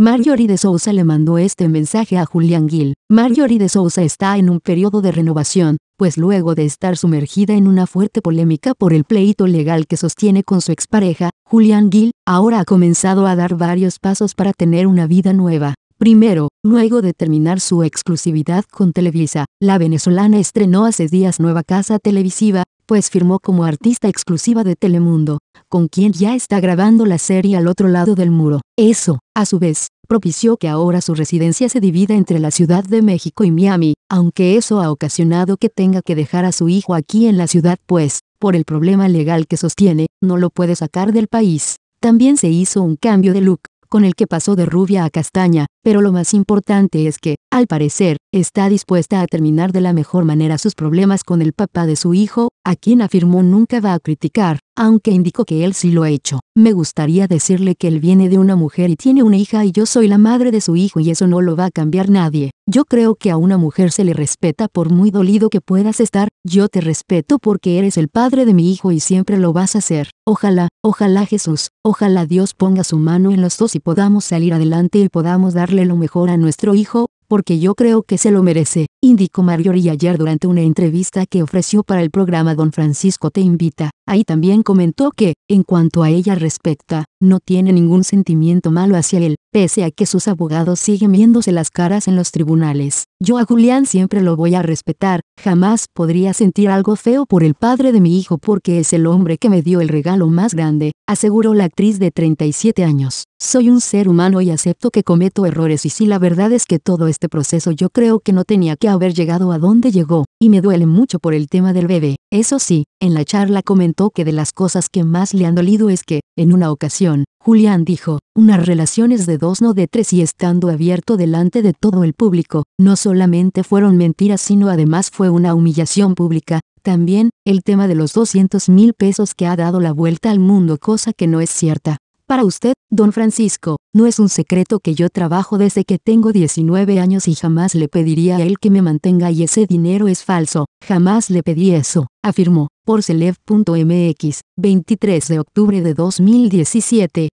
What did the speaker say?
Marjorie de Souza le mandó este mensaje a Julián Gil. Marjorie de Souza está en un periodo de renovación, pues luego de estar sumergida en una fuerte polémica por el pleito legal que sostiene con su expareja, Julián Gil, ahora ha comenzado a dar varios pasos para tener una vida nueva. Primero, luego de terminar su exclusividad con Televisa, la venezolana estrenó hace días nueva casa televisiva, pues firmó como artista exclusiva de Telemundo, con quien ya está grabando la serie al otro lado del muro. Eso, a su vez, propició que ahora su residencia se divida entre la Ciudad de México y Miami, aunque eso ha ocasionado que tenga que dejar a su hijo aquí en la ciudad pues, por el problema legal que sostiene, no lo puede sacar del país. También se hizo un cambio de look, con el que pasó de rubia a castaña, pero lo más importante es que, al parecer, está dispuesta a terminar de la mejor manera sus problemas con el papá de su hijo, a quien afirmó nunca va a criticar, aunque indicó que él sí lo ha hecho. Me gustaría decirle que él viene de una mujer y tiene una hija y yo soy la madre de su hijo y eso no lo va a cambiar nadie. Yo creo que a una mujer se le respeta por muy dolido que puedas estar, yo te respeto porque eres el padre de mi hijo y siempre lo vas a hacer. Ojalá, ojalá Jesús, ojalá Dios ponga su mano en los dos y podamos salir adelante y podamos darle lo mejor a nuestro hijo, porque yo creo que se lo merece, indicó Marjorie ayer durante una entrevista que ofreció para el programa Don Francisco Te Invita. Ahí también comentó que, en cuanto a ella respecta, no tiene ningún sentimiento malo hacia él, Pese a que sus abogados siguen viéndose las caras en los tribunales, yo a Julián siempre lo voy a respetar, jamás podría sentir algo feo por el padre de mi hijo porque es el hombre que me dio el regalo más grande, aseguró la actriz de 37 años. Soy un ser humano y acepto que cometo errores y sí la verdad es que todo este proceso yo creo que no tenía que haber llegado a donde llegó y me duele mucho por el tema del bebé. Eso sí, en la charla comentó que de las cosas que más le han dolido es que, en una ocasión, Julián dijo, unas relaciones de dos no de tres y estando abierto delante de todo el público, no solamente fueron mentiras sino además fue una humillación pública, también, el tema de los 200 mil pesos que ha dado la vuelta al mundo cosa que no es cierta para usted, don Francisco, no es un secreto que yo trabajo desde que tengo 19 años y jamás le pediría a él que me mantenga y ese dinero es falso, jamás le pedí eso, afirmó, por Celeb.mx, 23 de octubre de 2017,